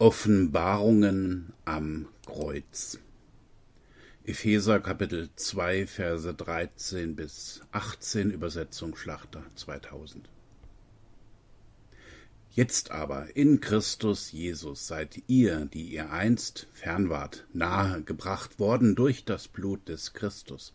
Offenbarungen am Kreuz. Epheser Kapitel 2 Verse 13 bis 18 Übersetzung Schlachter 2000. Jetzt aber in Christus Jesus seid ihr, die ihr einst fern wart, nahe gebracht worden durch das Blut des Christus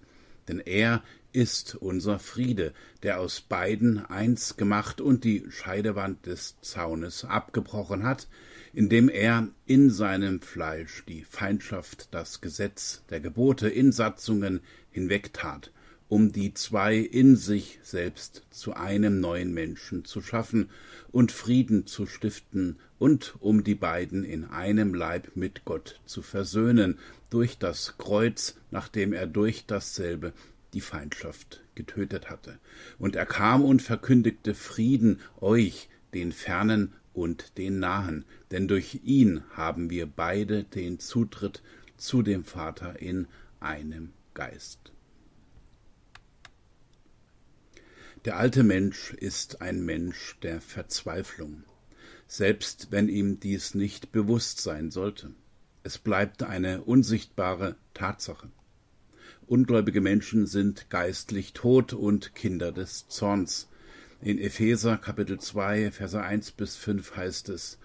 denn er ist unser Friede, der aus beiden eins gemacht und die Scheidewand des Zaunes abgebrochen hat, indem er in seinem Fleisch die Feindschaft, das Gesetz der Gebote in Satzungen hinwegtat, um die zwei in sich selbst zu einem neuen Menschen zu schaffen und Frieden zu stiften und um die beiden in einem Leib mit Gott zu versöhnen durch das Kreuz, nachdem er durch dasselbe die Feindschaft getötet hatte. Und er kam und verkündigte Frieden euch, den Fernen und den Nahen, denn durch ihn haben wir beide den Zutritt zu dem Vater in einem Geist. Der alte Mensch ist ein Mensch der Verzweiflung, selbst wenn ihm dies nicht bewusst sein sollte. Es bleibt eine unsichtbare Tatsache. Ungläubige Menschen sind geistlich tot und Kinder des Zorns. In Epheser Kapitel 2, Verse 1 bis 5 heißt es,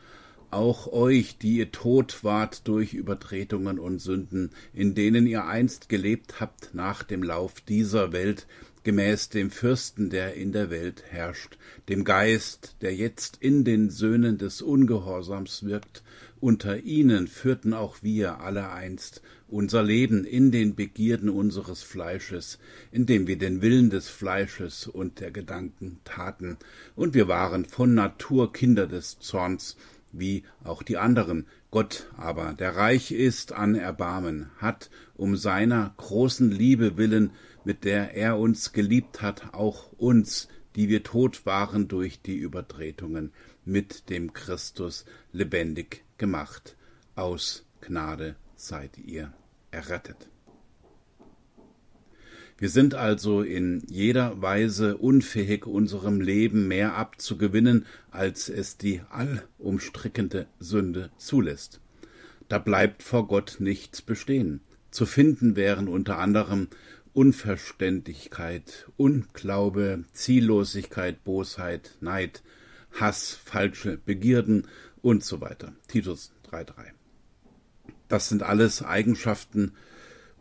auch euch, die ihr tot wart durch Übertretungen und Sünden, in denen ihr einst gelebt habt nach dem Lauf dieser Welt, gemäß dem Fürsten, der in der Welt herrscht, dem Geist, der jetzt in den Söhnen des Ungehorsams wirkt, unter ihnen führten auch wir alle einst unser Leben in den Begierden unseres Fleisches, indem wir den Willen des Fleisches und der Gedanken taten, und wir waren von Natur Kinder des Zorns, wie auch die anderen. Gott aber, der reich ist an Erbarmen, hat um seiner großen Liebe willen mit der er uns geliebt hat, auch uns, die wir tot waren durch die Übertretungen, mit dem Christus lebendig gemacht. Aus Gnade seid ihr errettet. Wir sind also in jeder Weise unfähig, unserem Leben mehr abzugewinnen, als es die allumstrickende Sünde zulässt. Da bleibt vor Gott nichts bestehen. Zu finden wären unter anderem Unverständlichkeit, Unglaube, Ziellosigkeit, Bosheit, Neid, Hass, falsche Begierden und so weiter. Titus 3.3. Das sind alles Eigenschaften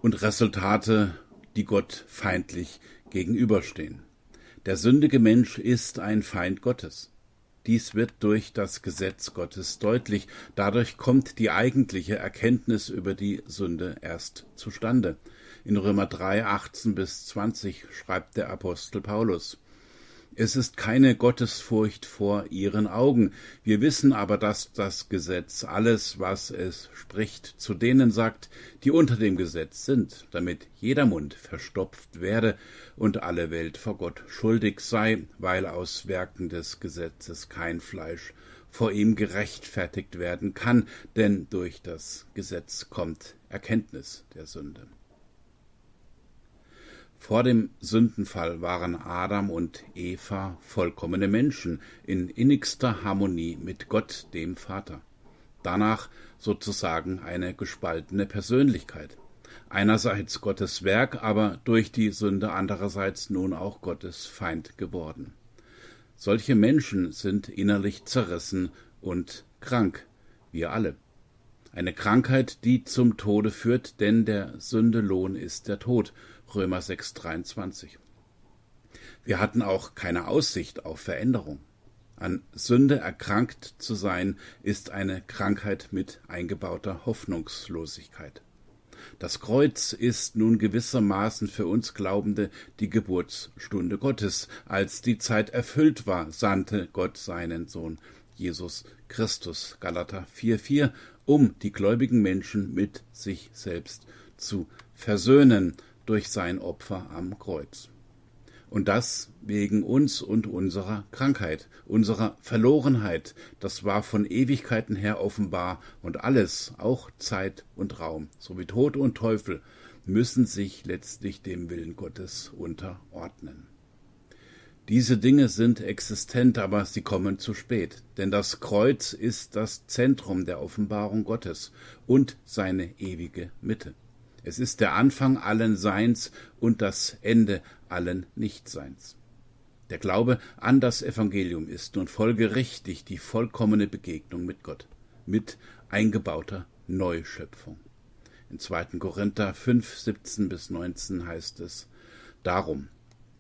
und Resultate, die Gott feindlich gegenüberstehen. Der sündige Mensch ist ein Feind Gottes. Dies wird durch das Gesetz Gottes deutlich. Dadurch kommt die eigentliche Erkenntnis über die Sünde erst zustande. In Römer 3, 18 bis 20 schreibt der Apostel Paulus. Es ist keine Gottesfurcht vor ihren Augen. Wir wissen aber, dass das Gesetz alles, was es spricht, zu denen sagt, die unter dem Gesetz sind, damit jeder Mund verstopft werde und alle Welt vor Gott schuldig sei, weil aus Werken des Gesetzes kein Fleisch vor ihm gerechtfertigt werden kann, denn durch das Gesetz kommt Erkenntnis der Sünde. Vor dem Sündenfall waren Adam und Eva vollkommene Menschen in innigster Harmonie mit Gott, dem Vater. Danach sozusagen eine gespaltene Persönlichkeit. Einerseits Gottes Werk, aber durch die Sünde andererseits nun auch Gottes Feind geworden. Solche Menschen sind innerlich zerrissen und krank, wir alle. Eine Krankheit, die zum Tode führt, denn der Sündelohn ist der Tod, Römer 6,23. Wir hatten auch keine Aussicht auf Veränderung. An Sünde erkrankt zu sein, ist eine Krankheit mit eingebauter Hoffnungslosigkeit. Das Kreuz ist nun gewissermaßen für uns Glaubende die Geburtsstunde Gottes. Als die Zeit erfüllt war, sandte Gott seinen Sohn Jesus Christus, Galater 4,4, um die gläubigen Menschen mit sich selbst zu versöhnen durch sein Opfer am Kreuz. Und das wegen uns und unserer Krankheit, unserer Verlorenheit. Das war von Ewigkeiten her offenbar und alles, auch Zeit und Raum, sowie Tod und Teufel, müssen sich letztlich dem Willen Gottes unterordnen. Diese Dinge sind existent, aber sie kommen zu spät, denn das Kreuz ist das Zentrum der Offenbarung Gottes und seine ewige Mitte. Es ist der Anfang allen Seins und das Ende allen Nichtseins. Der Glaube an das Evangelium ist nun folgerichtig die vollkommene Begegnung mit Gott, mit eingebauter Neuschöpfung. In 2. Korinther 5, 17 bis 19 heißt es, Darum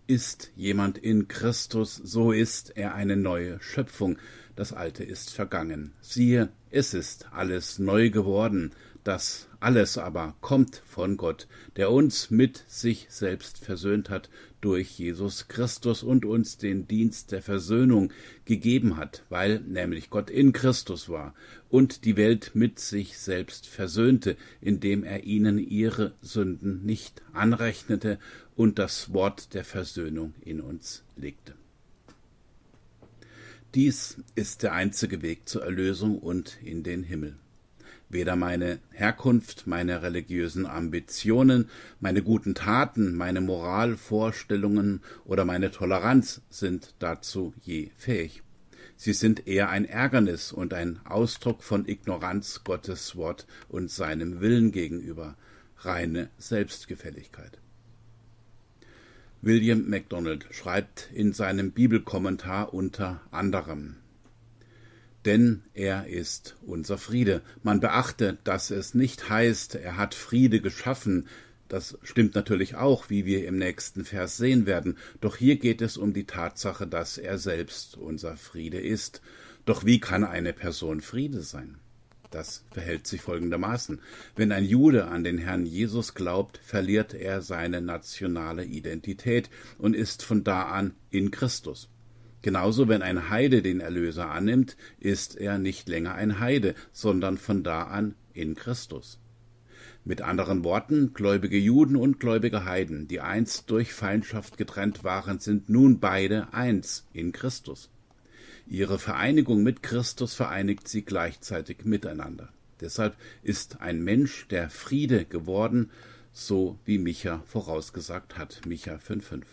ist jemand in Christus, so ist er eine neue Schöpfung, das Alte ist vergangen, siehe, es ist alles neu geworden, das alles aber kommt von Gott, der uns mit sich selbst versöhnt hat durch Jesus Christus und uns den Dienst der Versöhnung gegeben hat, weil nämlich Gott in Christus war und die Welt mit sich selbst versöhnte, indem er ihnen ihre Sünden nicht anrechnete und das Wort der Versöhnung in uns legte. Dies ist der einzige Weg zur Erlösung und in den Himmel. Weder meine Herkunft, meine religiösen Ambitionen, meine guten Taten, meine Moralvorstellungen oder meine Toleranz sind dazu je fähig. Sie sind eher ein Ärgernis und ein Ausdruck von Ignoranz Gottes Wort und seinem Willen gegenüber, reine Selbstgefälligkeit. William MacDonald schreibt in seinem Bibelkommentar unter anderem denn er ist unser Friede. Man beachte, dass es nicht heißt, er hat Friede geschaffen. Das stimmt natürlich auch, wie wir im nächsten Vers sehen werden. Doch hier geht es um die Tatsache, dass er selbst unser Friede ist. Doch wie kann eine Person Friede sein? Das verhält sich folgendermaßen. Wenn ein Jude an den Herrn Jesus glaubt, verliert er seine nationale Identität und ist von da an in Christus. Genauso, wenn ein Heide den Erlöser annimmt, ist er nicht länger ein Heide, sondern von da an in Christus. Mit anderen Worten, gläubige Juden und gläubige Heiden, die einst durch Feindschaft getrennt waren, sind nun beide eins in Christus. Ihre Vereinigung mit Christus vereinigt sie gleichzeitig miteinander. Deshalb ist ein Mensch der Friede geworden, so wie Micha vorausgesagt hat, Micha 5,5.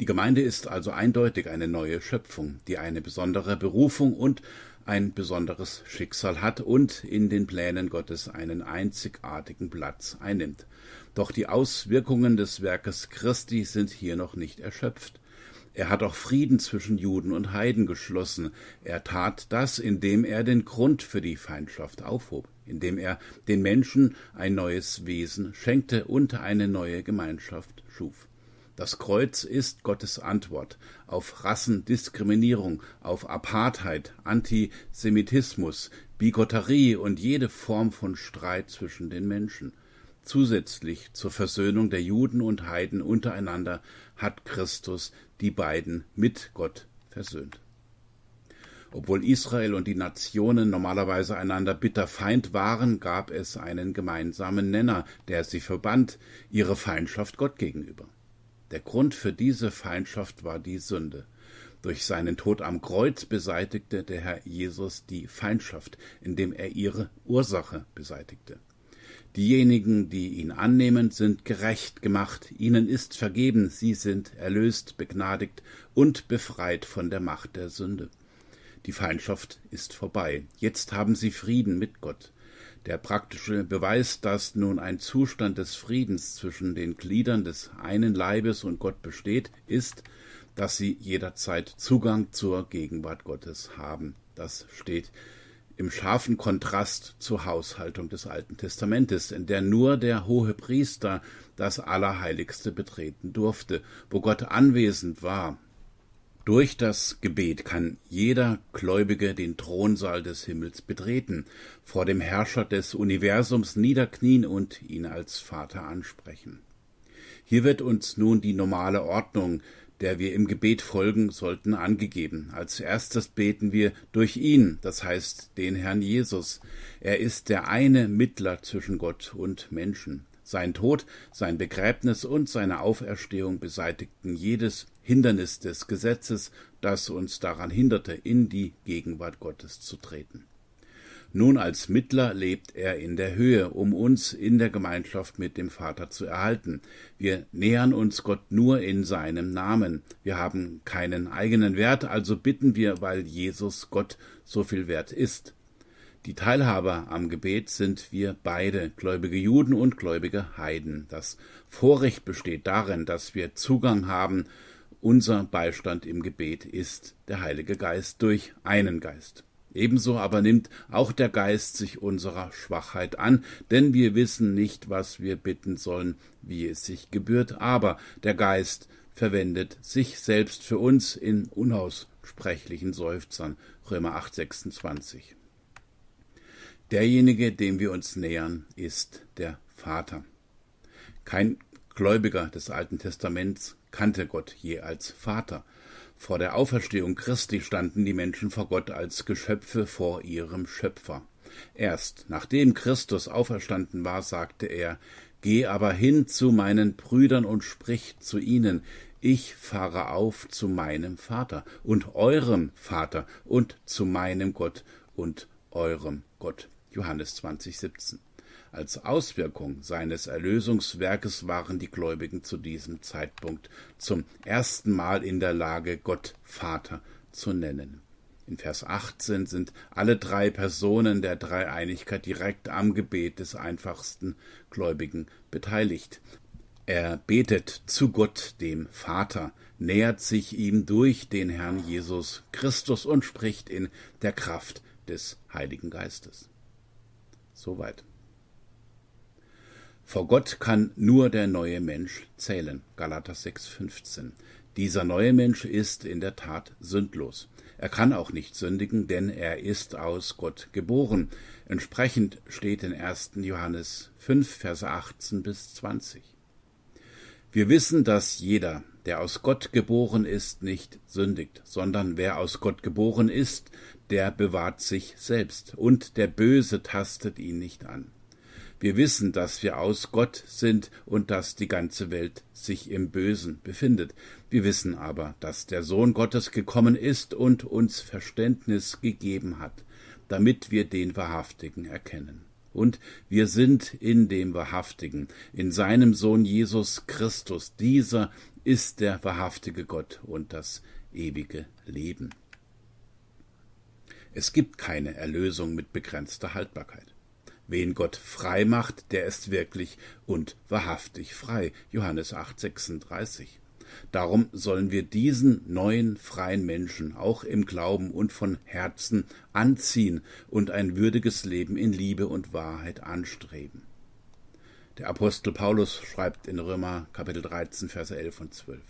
Die Gemeinde ist also eindeutig eine neue Schöpfung, die eine besondere Berufung und ein besonderes Schicksal hat und in den Plänen Gottes einen einzigartigen Platz einnimmt. Doch die Auswirkungen des Werkes Christi sind hier noch nicht erschöpft. Er hat auch Frieden zwischen Juden und Heiden geschlossen. Er tat das, indem er den Grund für die Feindschaft aufhob, indem er den Menschen ein neues Wesen schenkte und eine neue Gemeinschaft schuf. Das Kreuz ist Gottes Antwort auf Rassendiskriminierung, auf Apartheid, Antisemitismus, Bigotterie und jede Form von Streit zwischen den Menschen. Zusätzlich zur Versöhnung der Juden und Heiden untereinander hat Christus die beiden mit Gott versöhnt. Obwohl Israel und die Nationen normalerweise einander bitter Feind waren, gab es einen gemeinsamen Nenner, der sie verband, ihre Feindschaft Gott gegenüber. Der Grund für diese Feindschaft war die Sünde. Durch seinen Tod am Kreuz beseitigte der Herr Jesus die Feindschaft, indem er ihre Ursache beseitigte. Diejenigen, die ihn annehmen, sind gerecht gemacht, ihnen ist vergeben, sie sind erlöst, begnadigt und befreit von der Macht der Sünde. Die Feindschaft ist vorbei. Jetzt haben sie Frieden mit Gott. Der praktische Beweis, dass nun ein Zustand des Friedens zwischen den Gliedern des einen Leibes und Gott besteht, ist, dass sie jederzeit Zugang zur Gegenwart Gottes haben. Das steht im scharfen Kontrast zur Haushaltung des Alten Testamentes, in der nur der hohe Priester das Allerheiligste betreten durfte, wo Gott anwesend war. Durch das Gebet kann jeder Gläubige den Thronsaal des Himmels betreten, vor dem Herrscher des Universums niederknien und ihn als Vater ansprechen. Hier wird uns nun die normale Ordnung der wir im Gebet folgen sollten, angegeben. Als erstes beten wir durch ihn, das heißt den Herrn Jesus. Er ist der eine Mittler zwischen Gott und Menschen. Sein Tod, sein Begräbnis und seine Auferstehung beseitigten jedes Hindernis des Gesetzes, das uns daran hinderte, in die Gegenwart Gottes zu treten. Nun als Mittler lebt er in der Höhe, um uns in der Gemeinschaft mit dem Vater zu erhalten. Wir nähern uns Gott nur in seinem Namen. Wir haben keinen eigenen Wert, also bitten wir, weil Jesus Gott so viel wert ist. Die Teilhaber am Gebet sind wir beide, gläubige Juden und gläubige Heiden. Das Vorrecht besteht darin, dass wir Zugang haben. Unser Beistand im Gebet ist der Heilige Geist durch einen Geist. Ebenso aber nimmt auch der Geist sich unserer Schwachheit an, denn wir wissen nicht, was wir bitten sollen, wie es sich gebührt, aber der Geist verwendet sich selbst für uns in unaussprechlichen Seufzern. Römer 8, 26. Derjenige, dem wir uns nähern, ist der Vater. Kein Gläubiger des Alten Testaments kannte Gott je als Vater. Vor der Auferstehung Christi standen die Menschen vor Gott als Geschöpfe vor ihrem Schöpfer. Erst nachdem Christus auferstanden war, sagte er, Geh aber hin zu meinen Brüdern und sprich zu ihnen, ich fahre auf zu meinem Vater und eurem Vater und zu meinem Gott und eurem Gott. Johannes 20, 17. Als Auswirkung seines Erlösungswerkes waren die Gläubigen zu diesem Zeitpunkt zum ersten Mal in der Lage, Gott Vater zu nennen. In Vers 18 sind alle drei Personen der Dreieinigkeit direkt am Gebet des einfachsten Gläubigen beteiligt. Er betet zu Gott, dem Vater, nähert sich ihm durch den Herrn Jesus Christus und spricht in der Kraft des Heiligen Geistes. Soweit. Vor Gott kann nur der neue Mensch zählen. Galater 6,15. Dieser neue Mensch ist in der Tat sündlos. Er kann auch nicht sündigen, denn er ist aus Gott geboren. Entsprechend steht in 1. Johannes 5, Verse 18 bis 20. Wir wissen, dass jeder, der aus Gott geboren ist, nicht sündigt, sondern wer aus Gott geboren ist, der bewahrt sich selbst, und der Böse tastet ihn nicht an. Wir wissen, dass wir aus Gott sind und dass die ganze Welt sich im Bösen befindet. Wir wissen aber, dass der Sohn Gottes gekommen ist und uns Verständnis gegeben hat, damit wir den Wahrhaftigen erkennen. Und wir sind in dem Wahrhaftigen, in seinem Sohn Jesus Christus. Dieser ist der wahrhaftige Gott und das ewige Leben. Es gibt keine Erlösung mit begrenzter Haltbarkeit. Wen Gott frei macht, der ist wirklich und wahrhaftig frei. Johannes 8, 36. Darum sollen wir diesen neuen freien Menschen auch im Glauben und von Herzen anziehen und ein würdiges Leben in Liebe und Wahrheit anstreben. Der Apostel Paulus schreibt in Römer Kapitel 13 Verse 11 und 12.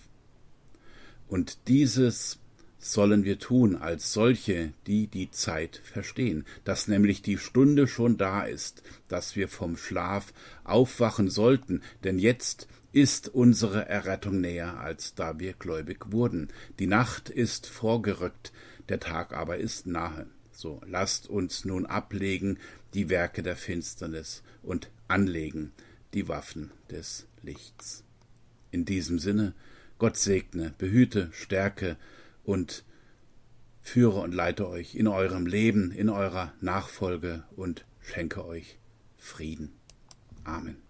Und dieses sollen wir tun als solche, die die Zeit verstehen, dass nämlich die Stunde schon da ist, dass wir vom Schlaf aufwachen sollten, denn jetzt ist unsere Errettung näher, als da wir gläubig wurden. Die Nacht ist vorgerückt, der Tag aber ist nahe. So lasst uns nun ablegen die Werke der Finsternis und anlegen die Waffen des Lichts. In diesem Sinne, Gott segne, behüte, stärke, und führe und leite euch in eurem Leben, in eurer Nachfolge und schenke euch Frieden. Amen.